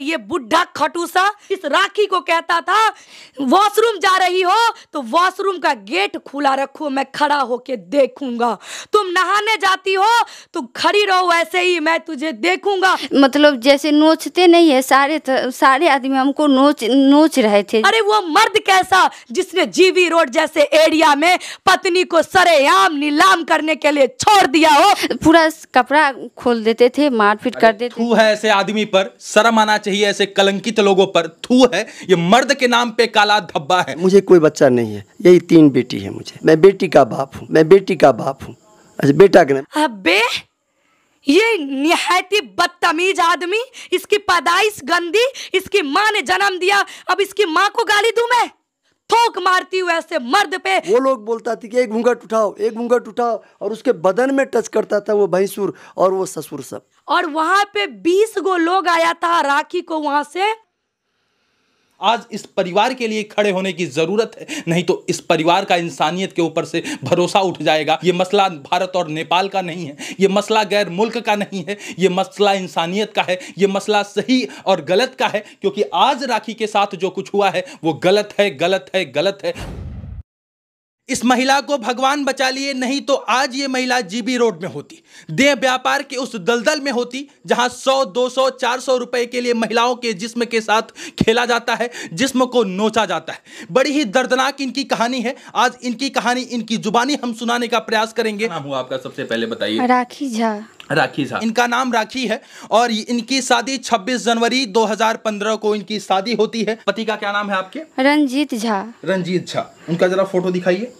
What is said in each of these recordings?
ये बुढ़ा खटूसा इस राखी को कहता था वॉशरूम जा रही हो तो वॉशरूम का गेट खुला रखो मैं खड़ा होके देखूंगा तुम नहाने जाती हो तो खड़ी रहो वैसे ही मैं तुझे देखूंगा मतलब जैसे नोचते नहीं है सारे सारे आदमी हमको नोच नोच रहे थे अरे वो मर्द कैसा जिसने जीवी रोड जैसे एरिया में पत्नी को सरेआम नीलाम करने के लिए छोड़ दिया हो पूरा कपड़ा खोल देते थे मारपीट कर देते है ऐसे आदमी पर शर्म आना चाहिए से ही ऐसे कलंकित लोगों पर थू है ये मर्द के नाम पे काला धब्बा है मुझे कोई बच्चा नहीं है यही तीन बेटी है मुझे मैं बेटी का बाप हूँ मैं बेटी का बाप हूँ अच्छा बेटा के अबे ये निहायती बदतमीज आदमी इसकी पैदाइश गंदी इसकी माँ ने जन्म दिया अब इसकी माँ को गाली दू मैं थोक मारती हुए ऐसे मर्द पे वो लोग बोलता थी कि एक घूंघट उठाओ एक घूंघट उठाओ और उसके बदन में टच करता था वो भैंसुर और वो ससुर सब और वहाँ पे बीस गो लोग आया था राखी को वहाँ से आज इस परिवार के लिए खड़े होने की ज़रूरत है नहीं तो इस परिवार का इंसानियत के ऊपर से भरोसा उठ जाएगा ये मसला भारत और नेपाल का नहीं है ये मसला गैर मुल्क का नहीं है ये मसला इंसानियत का है ये मसला सही और गलत का है क्योंकि आज राखी के साथ जो कुछ हुआ है वो गलत है गलत है गलत है इस महिला को भगवान बचा लिए नहीं तो आज ये महिला जीबी रोड में होती देह व्यापार के उस दलदल में होती जहां 100, 200, 400 रुपए के लिए महिलाओं के जिस्म के साथ खेला जाता है जिस्म को नोचा जाता है बड़ी ही दर्दनाक इनकी कहानी है आज इनकी कहानी इनकी जुबानी हम सुनाने का प्रयास करेंगे नाम आपका सबसे पहले बताइए राखी झा राखी साहब इनका नाम राखी है और इनकी शादी 26 जनवरी 2015 को इनकी शादी होती है पति का क्या नाम है आपके रंजीत झा रंजीत झा उनका जरा फोटो दिखाइए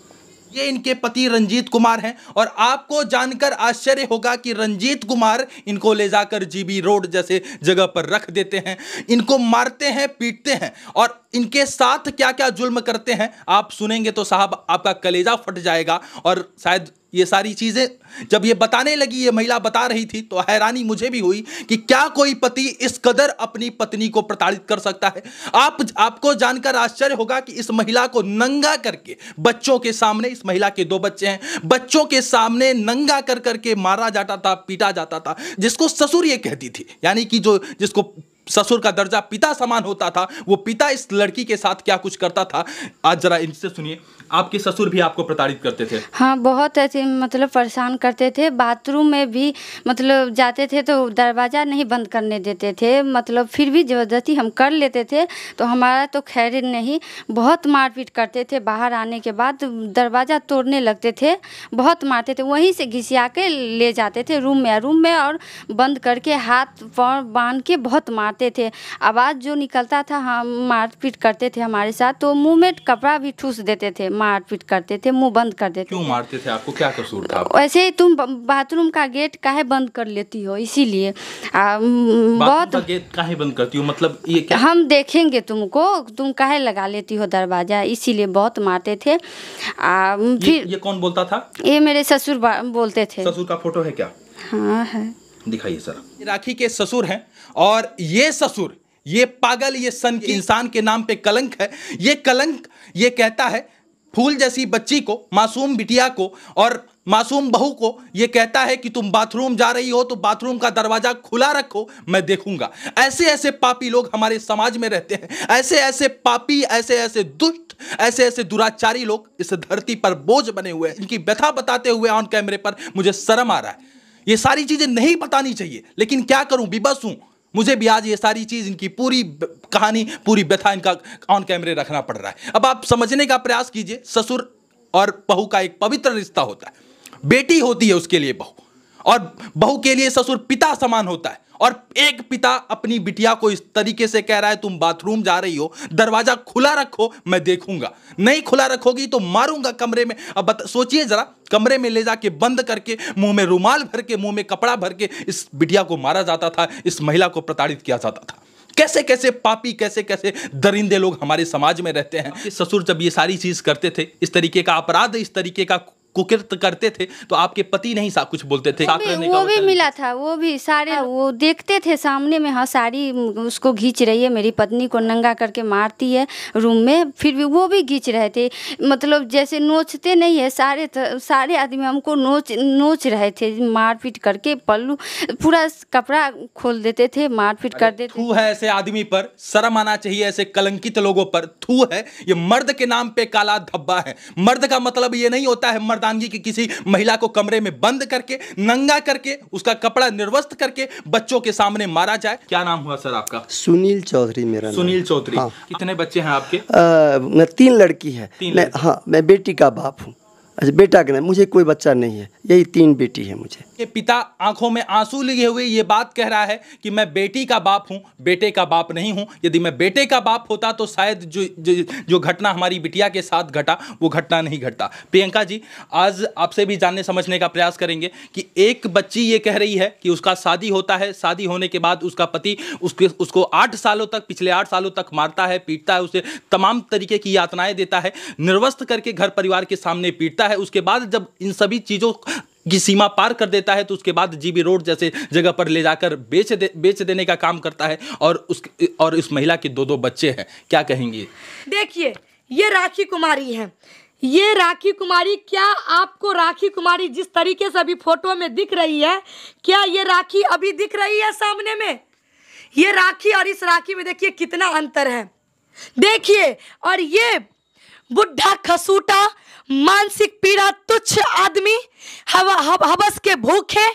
ये इनके पति रंजीत कुमार हैं और आपको जानकर आश्चर्य होगा कि रंजीत कुमार इनको ले जाकर जीबी रोड जैसे जगह पर रख देते हैं इनको मारते हैं पीटते हैं और इनके साथ क्या क्या जुल्म करते हैं आप सुनेंगे तो साहब आपका कलेजा फट जाएगा और शायद ये सारी चीज़ें जब ये बताने लगी ये महिला बता रही थी तो हैरानी मुझे भी हुई कि क्या कोई पति इस कदर अपनी पत्नी को प्रताड़ित कर सकता है आप आपको जानकर आश्चर्य होगा कि इस महिला को नंगा करके बच्चों के सामने इस महिला के दो बच्चे हैं बच्चों के सामने नंगा कर करके मारा जाता था पीटा जाता था जिसको ससुर ये कहती थी यानी कि जो जिसको ससुर का दर्जा पिता समान होता था वो पिता इस लड़की के साथ क्या कुछ करता था आज जरा इनसे सुनिए आपके ससुर भी आपको प्रताड़ित करते थे हाँ बहुत ऐसे मतलब परेशान करते थे बाथरूम में भी मतलब जाते थे तो दरवाज़ा नहीं बंद करने देते थे मतलब फिर भी ज़बरदस्ती हम कर लेते थे तो हमारा तो खैर नहीं बहुत मारपीट करते थे बाहर आने के बाद दरवाज़ा तोड़ने लगते थे बहुत मारते थे वहीं से घिसिया के ले जाते थे रूम में रूम में और बंद करके हाथ पाँव बांध के बहुत मारते मारते थे आवाज़ जो निकलता था हम मारपीट करते थे हमारे साथ तो मुंह में कपड़ा भी ठूस देते थे मारपीट करते थे मुंह बंद कर देते क्यों मारते थे आपको क्या कसूर था आपको? वैसे ही तुम बाथरूम का गेट काहे बंद कर लेती हो इसीलिए बहुत गेट काहे बंद करती हो मतलब ये क्या हम देखेंगे तुमको तुम काहे लगा लेती हो दरवाज़ा इसीलिए बहुत मारते थे आ, फिर ये, ये कौन बोलता था ये मेरे ससुर बोलते थे ससुर का फोटो है क्या हाँ है दिखाइए सर राखी के ससुर हैं और ये ससुर ये पागल ये सन की इंसान के नाम पे कलंक है ये कलंक ये कहता है फूल जैसी बच्ची को मासूम बिटिया को और मासूम बहू को ये कहता है कि तुम बाथरूम जा रही हो तो बाथरूम का दरवाजा खुला रखो मैं देखूंगा ऐसे ऐसे पापी लोग हमारे समाज में रहते हैं ऐसे ऐसे पापी ऐसे ऐसे दुष्ट ऐसे ऐसे दुराचारी लोग इस धरती पर बोझ बने हुए हैं इनकी व्यथा बताते हुए ऑन कैमरे पर मुझे शर्म आ रहा है ये सारी चीज़ें नहीं बतानी चाहिए लेकिन क्या करूं विबस हूं मुझे भी आज ये सारी चीज़ इनकी पूरी कहानी पूरी व्यथा इनका ऑन कैमरे रखना पड़ रहा है अब आप समझने का प्रयास कीजिए ससुर और बहू का एक पवित्र रिश्ता होता है बेटी होती है उसके लिए बहू और बहू के लिए ससुर पिता समान होता है और एक पिता अपनी बिटिया को इस तरीके से कह रहा है तुम बाथरूम जा रही हो दरवाजा खुला रखो मैं देखूंगा नहीं खुला रखोगी तो मारूंगा कमरे में अब सोचिए जरा कमरे में ले जाके बंद करके मुंह में रुमाल भर के मुंह में कपड़ा भर के इस बिटिया को मारा जाता था इस महिला को प्रताड़ित किया जाता था कैसे कैसे पापी कैसे कैसे दरिंदे लोग हमारे समाज में रहते हैं ससुर जब ये सारी चीज करते थे इस तरीके का अपराध इस तरीके का कुकृत करते थे तो आपके पति नहीं सा कुछ बोलते थे साथ रहने वो भी मिला था वो भी सारे वो देखते थे सामने में हाँ साड़ी उसको घींच रही है मेरी पत्नी को नंगा करके मारती है रूम में फिर भी वो भी घींच रहे थे मतलब जैसे नोचते नहीं है सारे सारे आदमी हमको नोच नोच रहे थे मारपीट करके पल्लू पूरा कपड़ा खोल देते थे मारपीट कर देते थू है ऐसे आदमी पर शर्म आना चाहिए ऐसे कलंकित लोगों पर थू है ये मर्द के नाम पे काला धब्बा है मर्द का मतलब ये नहीं होता है मर्द मर्दानगी की किसी महिला को कमरे में बंद करके नंगा करके उसका कपड़ा निर्वस्त करके बच्चों के सामने मारा जाए क्या नाम हुआ सर आपका सुनील चौधरी मेरा सुनील चौधरी हाँ। कितने बच्चे हैं आपके आ, तीन लड़की है तीन हाँ मैं बेटी का बाप हूँ अच्छा बेटा कहना मुझे कोई बच्चा नहीं है यही तीन बेटी है मुझे ये पिता आंखों में आंसू लिए हुए ये बात कह रहा है कि मैं बेटी का बाप हूँ बेटे का बाप नहीं हूँ यदि मैं बेटे का बाप होता तो शायद जो जो, जो घटना हमारी बिटिया के साथ घटा वो घटना नहीं घटता प्रियंका जी आज आपसे भी जानने समझने का प्रयास करेंगे कि एक बच्ची ये कह रही है कि उसका शादी होता है शादी होने के बाद उसका पति उसके उसको आठ सालों तक पिछले आठ सालों तक मारता है पीटता है उसे तमाम तरीके की यातनाएँ देता है निर्वस्त करके घर परिवार के सामने पीटता है है उसके बाद जब इन सभी चीज़ों की सीमा पार कर देता है तो उसके बाद जीबी रोड जैसे जगह पर ले जाकर बेच दे बेच देने का काम करता है और उस और इस महिला के दो दो बच्चे हैं क्या कहेंगी देखिए ये राखी कुमारी है ये राखी कुमारी क्या आपको राखी कुमारी जिस तरीके से अभी फोटो में दिख रही है क्या ये राखी अभी दिख रही है सामने में ये राखी और इस राखी में देखिए कितना अंतर है देखिए और ये बुढ़ा खसूटा मानसिक पीड़ा तुच्छ आदमी हवा हब, हवस के भूखे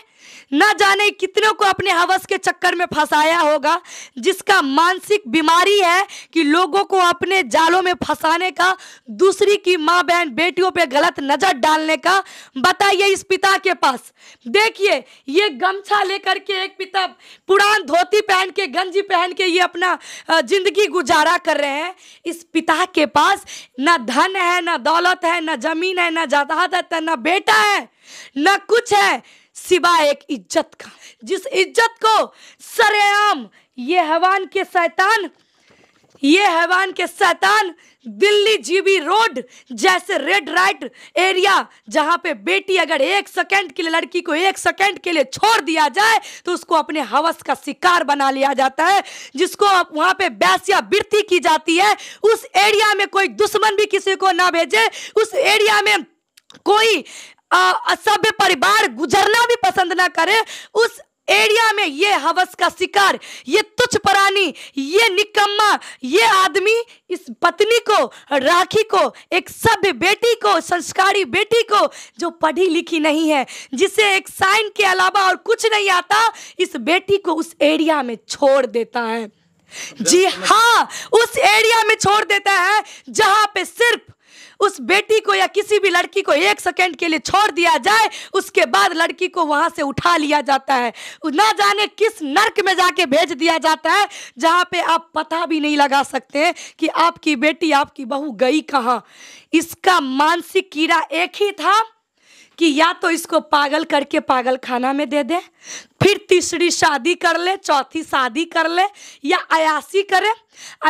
न जाने कितनों को अपने हवस के चक्कर में फंसाया होगा जिसका मानसिक बीमारी है कि लोगों को अपने जालों में फंसाने का दूसरी की माँ बहन बेटियों पे गलत नज़र डालने का बताइए इस पिता के पास देखिए ये गमछा लेकर के एक पिता पुरान धोती पहन के गंजी पहन के ये अपना जिंदगी गुजारा कर रहे हैं इस पिता के पास ना धन है ना दौलत है ना जमीन है ना जायदाद है ना बेटा है ना कुछ है सिवा एक इज्जत का जिस इज्जत को सरेआम ये हैवान के शैतान ये हैवान के शैतान दिल्ली जीबी रोड जैसे रेड राइट एरिया जहाँ पे बेटी अगर एक सेकंड के लिए लड़की को एक सेकंड के लिए छोड़ दिया जाए तो उसको अपने हवस का शिकार बना लिया जाता है जिसको वहाँ पे बैसिया वृत्ति की जाती है उस एरिया में कोई दुश्मन भी किसी को ना भेजे उस एरिया में कोई असभ्य परिवार गुजरना भी पसंद ना करे उस एरिया में ये हवस का शिकार ये तुच्छ परानी ये निकम्मा ये आदमी इस पत्नी को राखी को एक सभ्य बेटी को संस्कारी बेटी को जो पढ़ी लिखी नहीं है जिसे एक साइन के अलावा और कुछ नहीं आता इस बेटी को उस एरिया में छोड़ देता है जी हाँ उस एरिया में छोड़ देता है जहाँ पे सिर्फ उस बेटी को या किसी भी लड़की को एक सेकंड के लिए छोड़ दिया जाए उसके बाद लड़की को वहां से उठा लिया जाता है ना जाने किस नर्क में जाके भेज दिया जाता है जहां पे आप पता भी नहीं लगा सकते कि आपकी बेटी आपकी बहू गई कहाँ इसका मानसिक कीड़ा एक ही था कि या तो इसको पागल करके पागल खाना में दे दे फिर तीसरी शादी कर ले चौथी शादी कर ले या अयासी करे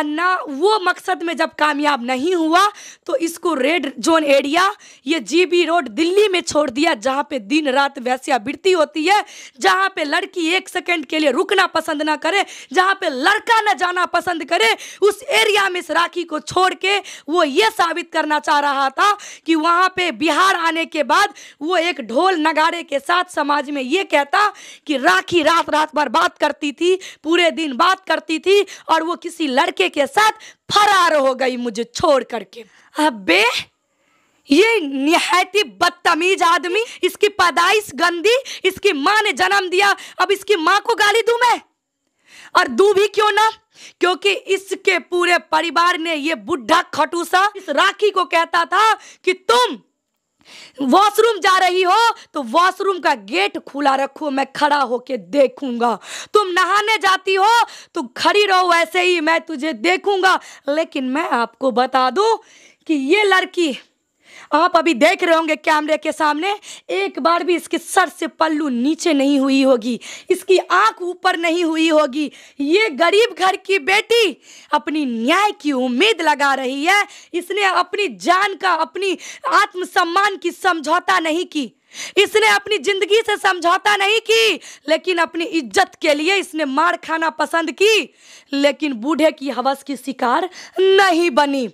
ना वो मकसद में जब कामयाब नहीं हुआ तो इसको रेड जोन एरिया ये जीबी रोड दिल्ली में छोड़ दिया जहाँ पे दिन रात वैश्यावृत्ति होती है जहाँ पे लड़की एक सेकंड के लिए रुकना पसंद ना करे जहाँ पे लड़का ना जाना पसंद करे उस एरिया में इस राखी को छोड़ के वो ये साबित करना चाह रहा था कि वहाँ पर बिहार आने के बाद वो एक ढोल नगाड़े के साथ समाज में ये कहता कि राखी रात रात भर बात करती थी पूरे दिन बात करती थी और वो किसी लड़के के साथ फरार हो गई मुझे छोड़ करके अबे ये निहायती बदतमीज आदमी इसकी पैदाइश गंदी इसकी माँ ने जन्म दिया अब इसकी माँ को गाली दू मैं और दू भी क्यों ना क्योंकि इसके पूरे परिवार ने ये बुढ़ा खटूसा इस राखी को कहता था कि तुम वॉशरूम जा रही हो तो वॉशरूम का गेट खुला रखो मैं खड़ा होके देखूंगा तुम नहाने जाती हो तो खड़ी रहो ऐसे ही मैं तुझे देखूंगा लेकिन मैं आपको बता दूं कि ये लड़की आप अभी देख रहे होंगे कैमरे के सामने एक बार भी इसके सर से पल्लू नीचे नहीं हुई होगी इसकी आंख ऊपर नहीं हुई होगी ये गरीब घर की बेटी अपनी न्याय की उम्मीद लगा रही है इसने अपनी जान का अपनी आत्मसम्मान की समझौता नहीं की इसने अपनी जिंदगी से समझौता नहीं की लेकिन अपनी इज्जत के लिए इसने मार खाना पसंद की लेकिन बूढ़े की हवस की शिकार नहीं बनी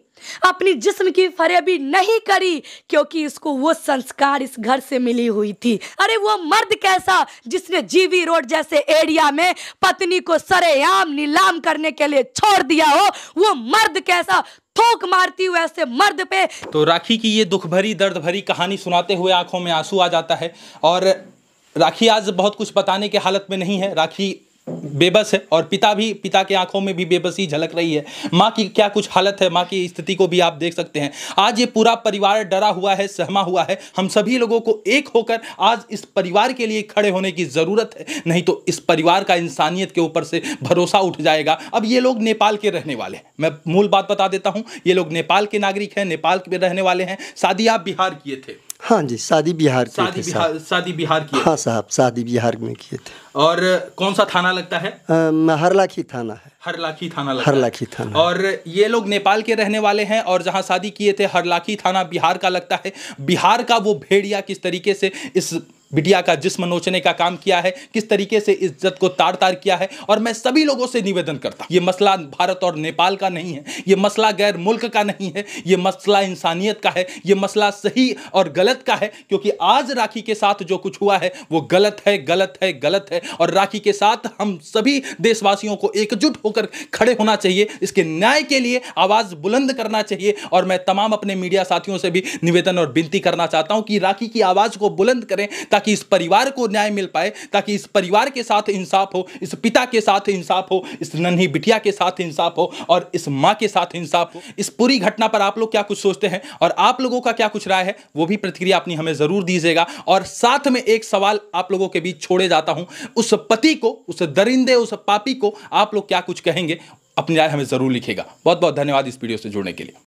अपनी जिस्म की फरेबी नहीं करी क्योंकि इसको वो संस्कार इस घर से मिली हुई थी अरे वो मर्द कैसा जिसने जीवी रोड जैसे एरिया में पत्नी को सरेआम नीलाम करने के लिए छोड़ दिया हो वो मर्द कैसा थोक मारती हुए ऐसे मर्द पे तो राखी की ये दुख भरी दर्द भरी कहानी सुनाते हुए आंखों में आंसू आ जाता है और राखी आज बहुत कुछ बताने के हालत में नहीं है राखी बेबस है और पिता भी पिता के आंखों में भी बेबसी झलक रही है माँ की क्या कुछ हालत है माँ की स्थिति को भी आप देख सकते हैं आज ये पूरा परिवार डरा हुआ है सहमा हुआ है हम सभी लोगों को एक होकर आज इस परिवार के लिए खड़े होने की ज़रूरत है नहीं तो इस परिवार का इंसानियत के ऊपर से भरोसा उठ जाएगा अब ये लोग नेपाल के रहने वाले हैं मैं मूल बात बता देता हूँ ये लोग नेपाल के नागरिक हैं नेपाल के रहने वाले हैं शादी आप बिहार किए थे हाँ जी शादी बिहार शादी बिहार शादी बिहार की हाँ साहब शादी बिहार में किए थे और कौन सा थाना लगता है हरलाखी थाना है हरलाखी थाना लगता हरलाखी थाना और ये लोग नेपाल के रहने वाले हैं और जहाँ शादी किए थे हरलाखी थाना बिहार का लगता है बिहार का वो भेड़िया किस तरीके से इस बिटिया का जिसम नोचने का काम किया है किस तरीके से इज्जत को तार तार किया है और मैं सभी लोगों से निवेदन करता ये मसला भारत और नेपाल का नहीं है ये मसला गैर मुल्क का नहीं है ये मसला इंसानियत का है ये मसला सही और गलत का है क्योंकि आज राखी के साथ जो कुछ हुआ है वो गलत है गलत है गलत है और राखी के साथ हम सभी देशवासियों को एकजुट होकर खड़े होना चाहिए इसके न्याय के लिए आवाज़ बुलंद करना चाहिए और मैं तमाम अपने मीडिया साथियों से भी निवेदन और विनती करना चाहता हूं कि राखी की आवाज़ को बुलंद करें ताकि ताकि इस परिवार को न्याय मिल पाए ताकि इस परिवार के साथ इंसाफ हो इस पिता के साथ इंसाफ हो इस नन्ही बिटिया के साथ इंसाफ हो और इस माँ के साथ इंसाफ हो इस पूरी घटना पर आप लोग क्या कुछ सोचते हैं और आप लोगों का क्या कुछ राय है वो भी प्रतिक्रिया अपनी हमें ज़रूर दीजिएगा और साथ में एक सवाल आप लोगों के बीच छोड़े जाता हूँ उस पति को उस दरिंदे उस पापी को आप लोग क्या कुछ कहेंगे अपनी राय हमें ज़रूर लिखेगा बहुत बहुत धन्यवाद इस वीडियो से जुड़ने के लिए